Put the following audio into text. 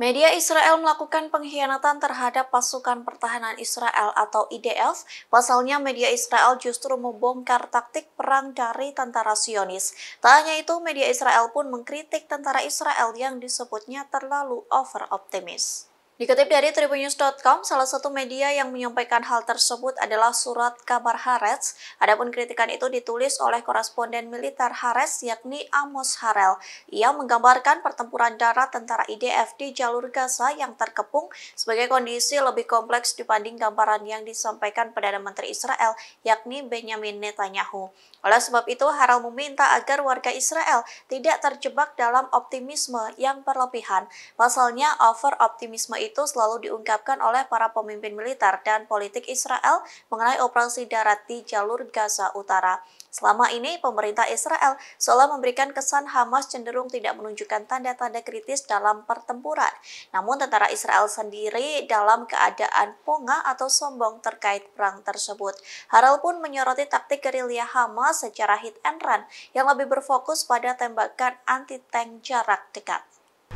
Media Israel melakukan pengkhianatan terhadap pasukan pertahanan Israel atau IDF. Pasalnya media Israel justru membongkar taktik perang dari tentara Sionis. Tak hanya itu, media Israel pun mengkritik tentara Israel yang disebutnya terlalu over optimis. Dikutip dari tribunews.com, salah satu media yang menyampaikan hal tersebut adalah surat kabar Hares. Adapun kritikan itu ditulis oleh koresponden militer Hares, yakni Amos Harel. Ia menggambarkan pertempuran darat tentara IDF di jalur Gaza yang terkepung sebagai kondisi lebih kompleks dibanding gambaran yang disampaikan Perdana Menteri Israel yakni Benjamin Netanyahu. Oleh sebab itu, Harel meminta agar warga Israel tidak terjebak dalam optimisme yang berlebihan. Pasalnya, over optimisme itu itu selalu diungkapkan oleh para pemimpin militer dan politik Israel mengenai operasi darat di jalur Gaza Utara. Selama ini, pemerintah Israel seolah memberikan kesan Hamas cenderung tidak menunjukkan tanda-tanda kritis dalam pertempuran. Namun, tentara Israel sendiri dalam keadaan ponga atau sombong terkait perang tersebut. Harald pun menyoroti taktik gerilya Hamas secara hit and run yang lebih berfokus pada tembakan anti-tank jarak dekat.